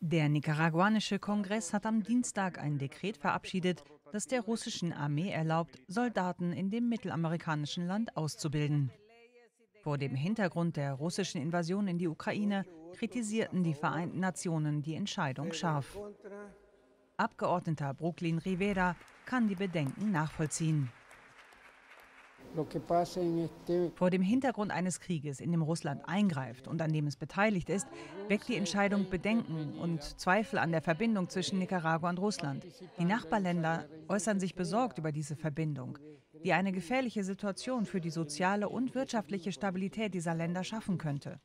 Der nicaraguanische Kongress hat am Dienstag ein Dekret verabschiedet, das der russischen Armee erlaubt, Soldaten in dem mittelamerikanischen Land auszubilden. Vor dem Hintergrund der russischen Invasion in die Ukraine kritisierten die Vereinten Nationen die Entscheidung scharf. Abgeordneter Brooklyn Rivera kann die Bedenken nachvollziehen. Vor dem Hintergrund eines Krieges, in dem Russland eingreift und an dem es beteiligt ist, weckt die Entscheidung Bedenken und Zweifel an der Verbindung zwischen Nicaragua und Russland. Die Nachbarländer äußern sich besorgt über diese Verbindung, die eine gefährliche Situation für die soziale und wirtschaftliche Stabilität dieser Länder schaffen könnte.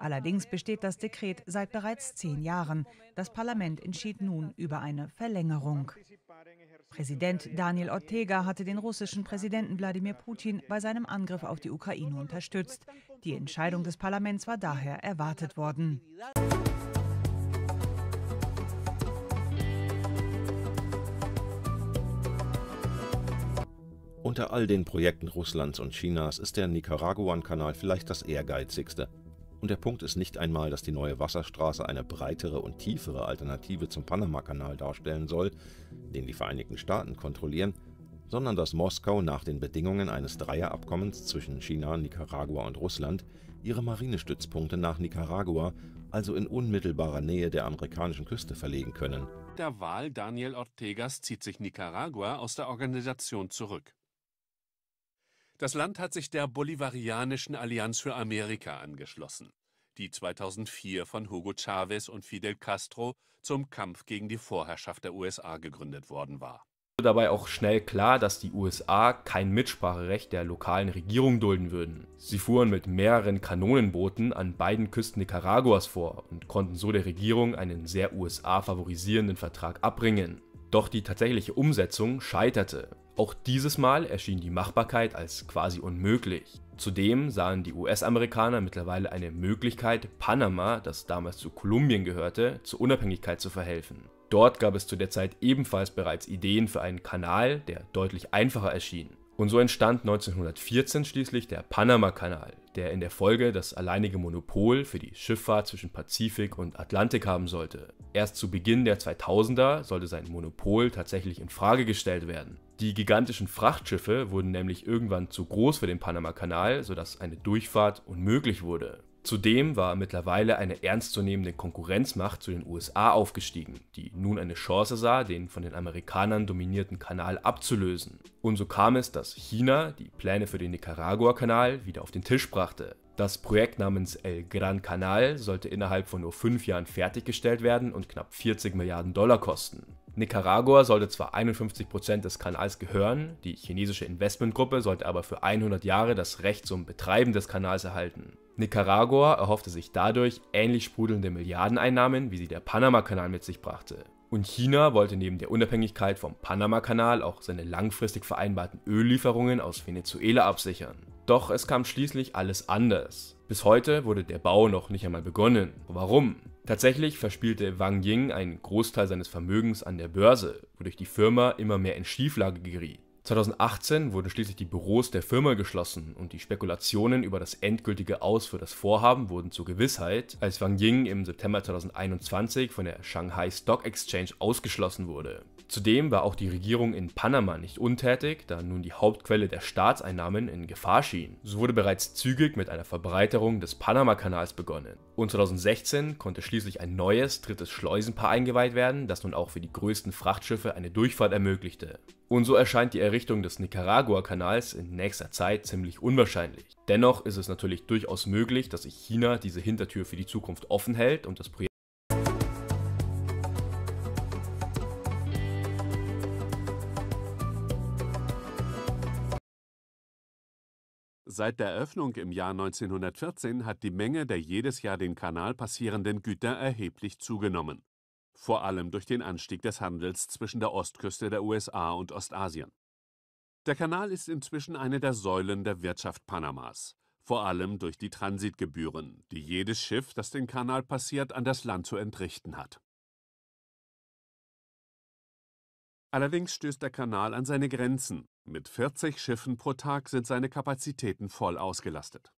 Allerdings besteht das Dekret seit bereits zehn Jahren. Das Parlament entschied nun über eine Verlängerung. Präsident Daniel Ortega hatte den russischen Präsidenten Wladimir Putin bei seinem Angriff auf die Ukraine unterstützt. Die Entscheidung des Parlaments war daher erwartet worden. Unter all den Projekten Russlands und Chinas ist der Nicaraguan-Kanal vielleicht das ehrgeizigste. Und der Punkt ist nicht einmal, dass die neue Wasserstraße eine breitere und tiefere Alternative zum Panamakanal darstellen soll, den die Vereinigten Staaten kontrollieren, sondern dass Moskau nach den Bedingungen eines Dreierabkommens zwischen China, Nicaragua und Russland ihre Marinestützpunkte nach Nicaragua, also in unmittelbarer Nähe der amerikanischen Küste, verlegen können. Der Wahl Daniel Ortegas zieht sich Nicaragua aus der Organisation zurück. Das Land hat sich der Bolivarianischen Allianz für Amerika angeschlossen, die 2004 von Hugo Chavez und Fidel Castro zum Kampf gegen die Vorherrschaft der USA gegründet worden war. Dabei auch schnell klar, dass die USA kein Mitspracherecht der lokalen Regierung dulden würden. Sie fuhren mit mehreren Kanonenbooten an beiden Küsten Nicaraguas vor und konnten so der Regierung einen sehr USA favorisierenden Vertrag abbringen. Doch die tatsächliche Umsetzung scheiterte. Auch dieses Mal erschien die Machbarkeit als quasi unmöglich. Zudem sahen die US-Amerikaner mittlerweile eine Möglichkeit, Panama, das damals zu Kolumbien gehörte, zur Unabhängigkeit zu verhelfen. Dort gab es zu der Zeit ebenfalls bereits Ideen für einen Kanal, der deutlich einfacher erschien. Und so entstand 1914 schließlich der Panama-Kanal, der in der Folge das alleinige Monopol für die Schifffahrt zwischen Pazifik und Atlantik haben sollte. Erst zu Beginn der 2000er sollte sein Monopol tatsächlich in Frage gestellt werden. Die gigantischen Frachtschiffe wurden nämlich irgendwann zu groß für den Panamakanal, sodass eine Durchfahrt unmöglich wurde. Zudem war mittlerweile eine ernstzunehmende Konkurrenzmacht zu den USA aufgestiegen, die nun eine Chance sah, den von den Amerikanern dominierten Kanal abzulösen. Und so kam es, dass China die Pläne für den Nicaragua-Kanal wieder auf den Tisch brachte. Das Projekt namens El Gran Canal sollte innerhalb von nur fünf Jahren fertiggestellt werden und knapp 40 Milliarden Dollar kosten. Nicaragua sollte zwar 51% des Kanals gehören, die chinesische Investmentgruppe sollte aber für 100 Jahre das Recht zum Betreiben des Kanals erhalten. Nicaragua erhoffte sich dadurch ähnlich sprudelnde Milliardeneinnahmen, wie sie der Panamakanal mit sich brachte. Und China wollte neben der Unabhängigkeit vom Panamakanal auch seine langfristig vereinbarten Öllieferungen aus Venezuela absichern. Doch es kam schließlich alles anders. Bis heute wurde der Bau noch nicht einmal begonnen. Warum? Tatsächlich verspielte Wang Ying einen Großteil seines Vermögens an der Börse, wodurch die Firma immer mehr in Schieflage geriet. 2018 wurden schließlich die Büros der Firma geschlossen und die Spekulationen über das endgültige Aus für das Vorhaben wurden zur Gewissheit, als Wang Ying im September 2021 von der Shanghai Stock Exchange ausgeschlossen wurde. Zudem war auch die Regierung in Panama nicht untätig, da nun die Hauptquelle der Staatseinnahmen in Gefahr schien. So wurde bereits zügig mit einer Verbreiterung des Panamakanals begonnen. Und 2016 konnte schließlich ein neues, drittes Schleusenpaar eingeweiht werden, das nun auch für die größten Frachtschiffe eine Durchfahrt ermöglichte. Und so erscheint die Errichtung des Nicaragua-Kanals in nächster Zeit ziemlich unwahrscheinlich. Dennoch ist es natürlich durchaus möglich, dass sich China diese Hintertür für die Zukunft offen hält und das Projekt Seit der Eröffnung im Jahr 1914 hat die Menge der jedes Jahr den Kanal passierenden Güter erheblich zugenommen vor allem durch den Anstieg des Handels zwischen der Ostküste der USA und Ostasien. Der Kanal ist inzwischen eine der Säulen der Wirtschaft Panamas, vor allem durch die Transitgebühren, die jedes Schiff, das den Kanal passiert, an das Land zu entrichten hat. Allerdings stößt der Kanal an seine Grenzen. Mit 40 Schiffen pro Tag sind seine Kapazitäten voll ausgelastet.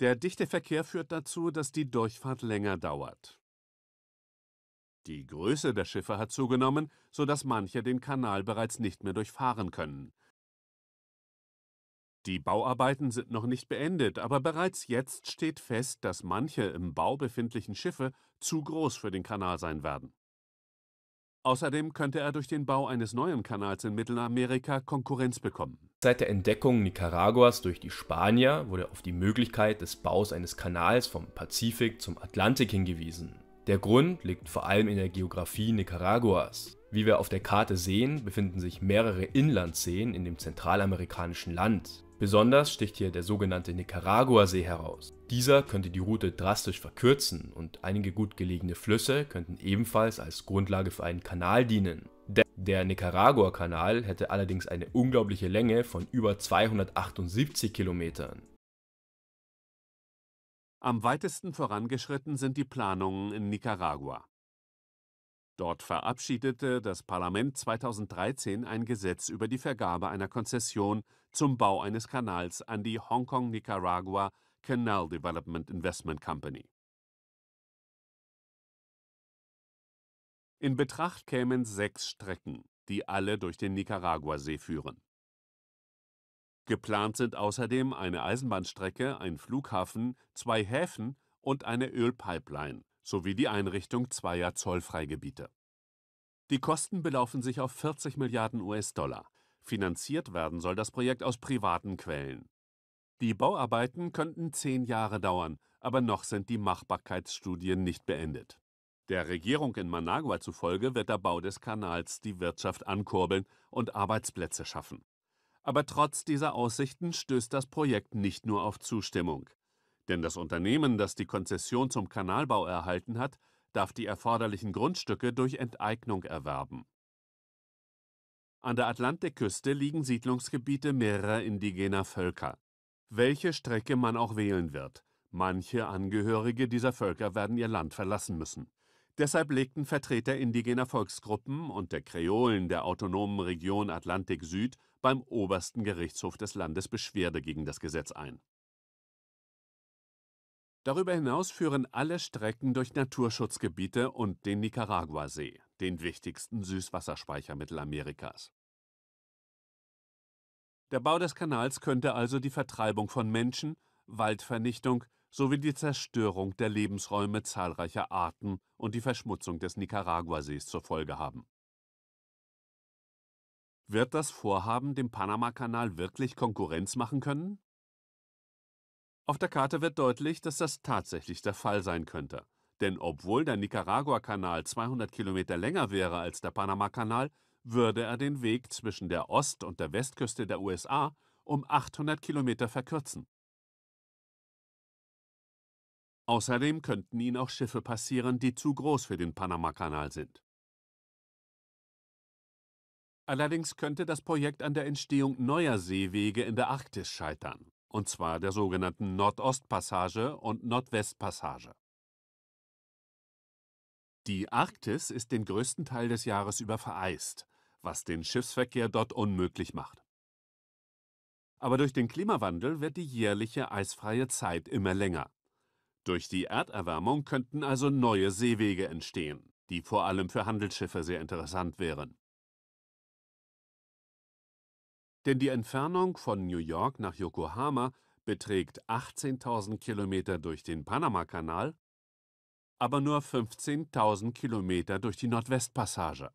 Der dichte Verkehr führt dazu, dass die Durchfahrt länger dauert. Die Größe der Schiffe hat zugenommen, sodass manche den Kanal bereits nicht mehr durchfahren können. Die Bauarbeiten sind noch nicht beendet, aber bereits jetzt steht fest, dass manche im Bau befindlichen Schiffe zu groß für den Kanal sein werden. Außerdem könnte er durch den Bau eines neuen Kanals in Mittelamerika Konkurrenz bekommen. Seit der Entdeckung Nicaraguas durch die Spanier wurde auf die Möglichkeit des Baus eines Kanals vom Pazifik zum Atlantik hingewiesen. Der Grund liegt vor allem in der Geografie Nicaraguas. Wie wir auf der Karte sehen, befinden sich mehrere Inlandseen in dem zentralamerikanischen Land. Besonders sticht hier der sogenannte Nicaragua-See heraus. Dieser könnte die Route drastisch verkürzen und einige gut gelegene Flüsse könnten ebenfalls als Grundlage für einen Kanal dienen. Der Nicaragua-Kanal hätte allerdings eine unglaubliche Länge von über 278 Kilometern. Am weitesten vorangeschritten sind die Planungen in Nicaragua. Dort verabschiedete das Parlament 2013 ein Gesetz über die Vergabe einer Konzession zum Bau eines Kanals an die Hongkong Nicaragua Canal Development Investment Company. In Betracht kämen sechs Strecken, die alle durch den Nicaraguasee führen. Geplant sind außerdem eine Eisenbahnstrecke, ein Flughafen, zwei Häfen und eine Ölpipeline, sowie die Einrichtung zweier Zollfreigebiete. Die Kosten belaufen sich auf 40 Milliarden US-Dollar. Finanziert werden soll das Projekt aus privaten Quellen. Die Bauarbeiten könnten zehn Jahre dauern, aber noch sind die Machbarkeitsstudien nicht beendet. Der Regierung in Managua zufolge wird der Bau des Kanals die Wirtschaft ankurbeln und Arbeitsplätze schaffen. Aber trotz dieser Aussichten stößt das Projekt nicht nur auf Zustimmung. Denn das Unternehmen, das die Konzession zum Kanalbau erhalten hat, darf die erforderlichen Grundstücke durch Enteignung erwerben. An der Atlantikküste liegen Siedlungsgebiete mehrerer indigener Völker. Welche Strecke man auch wählen wird, manche Angehörige dieser Völker werden ihr Land verlassen müssen. Deshalb legten Vertreter indigener Volksgruppen und der Kreolen der autonomen Region Atlantik Süd beim obersten Gerichtshof des Landes Beschwerde gegen das Gesetz ein Darüber hinaus führen alle Strecken durch Naturschutzgebiete und den Nicaraguasee, den wichtigsten Süßwasserspeicher Mittelamerikas. Der Bau des Kanals könnte also die Vertreibung von Menschen, Waldvernichtung sowie die Zerstörung der Lebensräume zahlreicher Arten und die Verschmutzung des Nicaraguasees zur Folge haben. Wird das Vorhaben dem Panamakanal wirklich Konkurrenz machen können? Auf der Karte wird deutlich, dass das tatsächlich der Fall sein könnte. Denn obwohl der Nicaragua-Kanal 200 Kilometer länger wäre als der Panama-Kanal, würde er den Weg zwischen der Ost- und der Westküste der USA um 800 Kilometer verkürzen. Außerdem könnten ihn auch Schiffe passieren, die zu groß für den Panamakanal sind. Allerdings könnte das Projekt an der Entstehung neuer Seewege in der Arktis scheitern und zwar der sogenannten Nordostpassage und Nordwestpassage. Die Arktis ist den größten Teil des Jahres über vereist, was den Schiffsverkehr dort unmöglich macht. Aber durch den Klimawandel wird die jährliche eisfreie Zeit immer länger. Durch die Erderwärmung könnten also neue Seewege entstehen, die vor allem für Handelsschiffe sehr interessant wären. Denn die Entfernung von New York nach Yokohama beträgt 18.000 Kilometer durch den Panamakanal, aber nur 15.000 Kilometer durch die Nordwestpassage.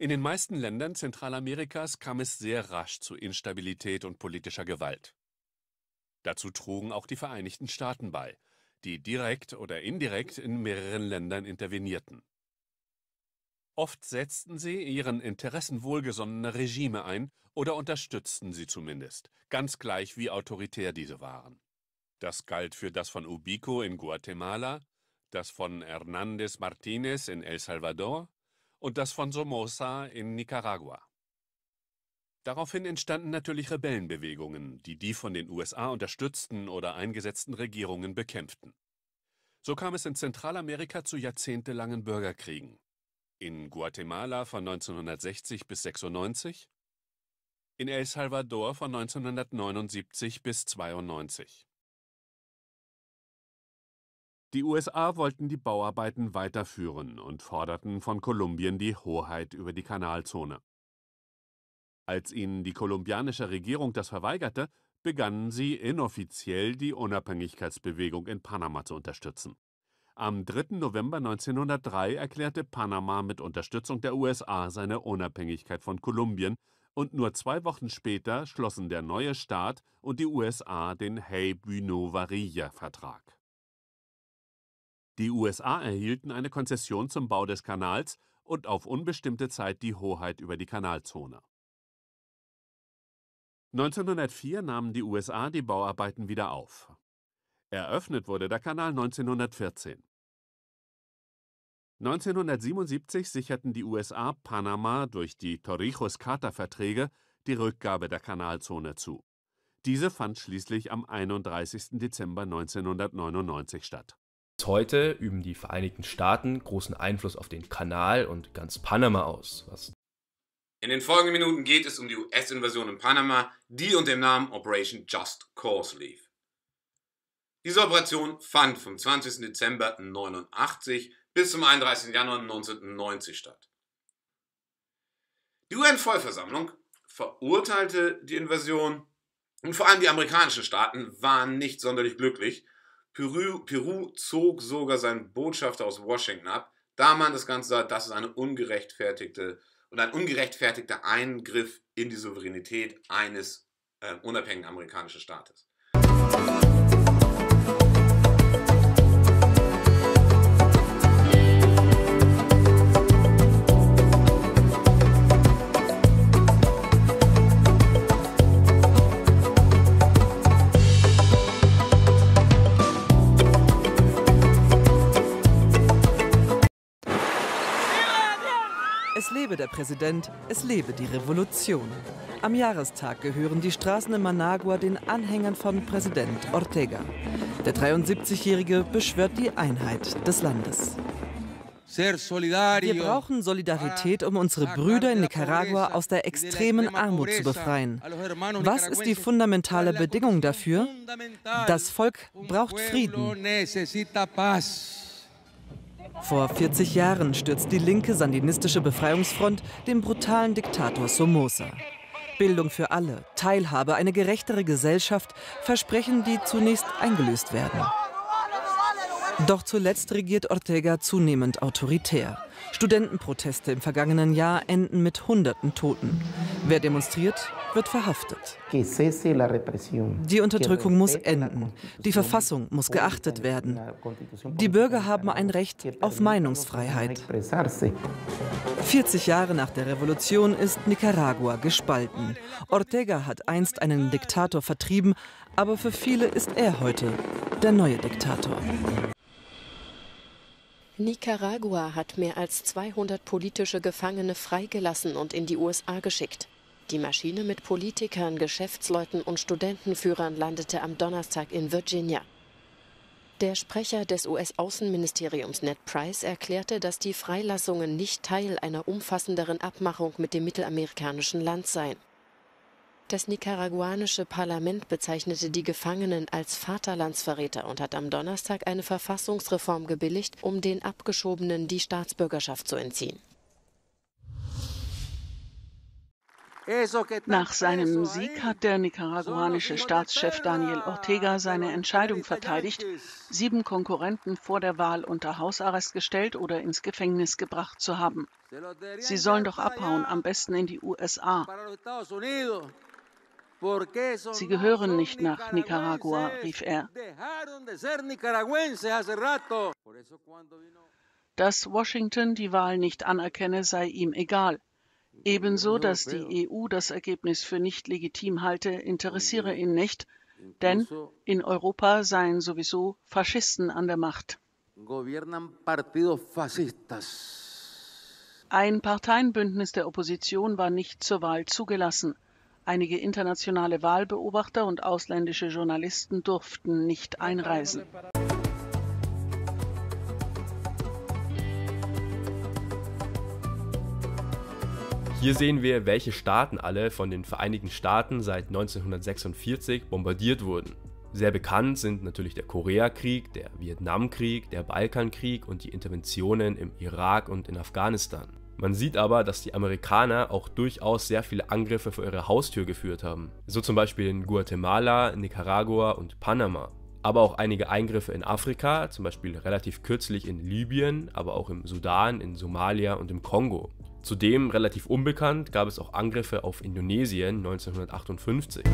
In den meisten Ländern Zentralamerikas kam es sehr rasch zu Instabilität und politischer Gewalt. Dazu trugen auch die Vereinigten Staaten bei die direkt oder indirekt in mehreren Ländern intervenierten. Oft setzten sie ihren Interessen wohlgesonnene Regime ein oder unterstützten sie zumindest, ganz gleich wie autoritär diese waren. Das galt für das von Ubico in Guatemala, das von Hernández Martínez in El Salvador und das von Somoza in Nicaragua. Daraufhin entstanden natürlich Rebellenbewegungen, die die von den USA unterstützten oder eingesetzten Regierungen bekämpften. So kam es in Zentralamerika zu jahrzehntelangen Bürgerkriegen. In Guatemala von 1960 bis 96, in El Salvador von 1979 bis 92. Die USA wollten die Bauarbeiten weiterführen und forderten von Kolumbien die Hoheit über die Kanalzone. Als ihnen die kolumbianische Regierung das verweigerte, begannen sie inoffiziell die Unabhängigkeitsbewegung in Panama zu unterstützen. Am 3. November 1903 erklärte Panama mit Unterstützung der USA seine Unabhängigkeit von Kolumbien und nur zwei Wochen später schlossen der neue Staat und die USA den Hey bueno Varilla Vertrag. Die USA erhielten eine Konzession zum Bau des Kanals und auf unbestimmte Zeit die Hoheit über die Kanalzone. 1904 nahmen die USA die Bauarbeiten wieder auf. Eröffnet wurde der Kanal 1914. 1977 sicherten die USA Panama durch die Torrijos-Carta-Verträge die Rückgabe der Kanalzone zu. Diese fand schließlich am 31. Dezember 1999 statt. Heute üben die Vereinigten Staaten großen Einfluss auf den Kanal und ganz Panama aus, was in den folgenden Minuten geht es um die US-Invasion in Panama, die unter dem Namen Operation Just Cause lief. Diese Operation fand vom 20. Dezember 1989 bis zum 31. Januar 1990 statt. Die UN-Vollversammlung verurteilte die Invasion und vor allem die amerikanischen Staaten waren nicht sonderlich glücklich. Peru, Peru zog sogar seinen Botschafter aus Washington ab, da man das Ganze sah, dass es eine ungerechtfertigte äh, und ein ungerechtfertigter Eingriff in die Souveränität eines äh, unabhängigen amerikanischen Staates. Es lebe der Präsident, es lebe die Revolution. Am Jahrestag gehören die Straßen in Managua den Anhängern von Präsident Ortega. Der 73-Jährige beschwört die Einheit des Landes. Wir brauchen Solidarität, um unsere Brüder in Nicaragua aus der extremen Armut zu befreien. Was ist die fundamentale Bedingung dafür? Das Volk braucht Frieden. Vor 40 Jahren stürzt die linke sandinistische Befreiungsfront den brutalen Diktator Somoza. Bildung für alle, Teilhabe, eine gerechtere Gesellschaft, Versprechen, die zunächst eingelöst werden. Doch zuletzt regiert Ortega zunehmend autoritär. Studentenproteste im vergangenen Jahr enden mit Hunderten Toten. Wer demonstriert, wird verhaftet. Die Unterdrückung muss enden. Die Verfassung muss geachtet werden. Die Bürger haben ein Recht auf Meinungsfreiheit. 40 Jahre nach der Revolution ist Nicaragua gespalten. Ortega hat einst einen Diktator vertrieben, aber für viele ist er heute der neue Diktator. Nicaragua hat mehr als 200 politische Gefangene freigelassen und in die USA geschickt. Die Maschine mit Politikern, Geschäftsleuten und Studentenführern landete am Donnerstag in Virginia. Der Sprecher des US-Außenministeriums Ned Price erklärte, dass die Freilassungen nicht Teil einer umfassenderen Abmachung mit dem mittelamerikanischen Land seien. Das nicaraguanische Parlament bezeichnete die Gefangenen als Vaterlandsverräter und hat am Donnerstag eine Verfassungsreform gebilligt, um den Abgeschobenen die Staatsbürgerschaft zu entziehen. Nach seinem Sieg hat der nicaraguanische Staatschef Daniel Ortega seine Entscheidung verteidigt, sieben Konkurrenten vor der Wahl unter Hausarrest gestellt oder ins Gefängnis gebracht zu haben. Sie sollen doch abhauen, am besten in die USA. Sie gehören nicht nach Nicaragua, rief er. Dass Washington die Wahl nicht anerkenne, sei ihm egal. Ebenso, dass die EU e das Ergebnis für nicht legitim halte, interessiere ihn nicht, denn in Europa seien sowieso Faschisten an der Macht. Ein Parteienbündnis der Opposition war nicht zur Wahl zugelassen. Einige internationale Wahlbeobachter und ausländische Journalisten durften nicht einreisen. Hier sehen wir, welche Staaten alle von den Vereinigten Staaten seit 1946 bombardiert wurden. Sehr bekannt sind natürlich der Koreakrieg, der Vietnamkrieg, der Balkankrieg und die Interventionen im Irak und in Afghanistan. Man sieht aber, dass die Amerikaner auch durchaus sehr viele Angriffe vor ihre Haustür geführt haben. So zum Beispiel in Guatemala, Nicaragua und Panama. Aber auch einige Eingriffe in Afrika, zum Beispiel relativ kürzlich in Libyen, aber auch im Sudan, in Somalia und im Kongo. Zudem relativ unbekannt gab es auch Angriffe auf Indonesien 1958.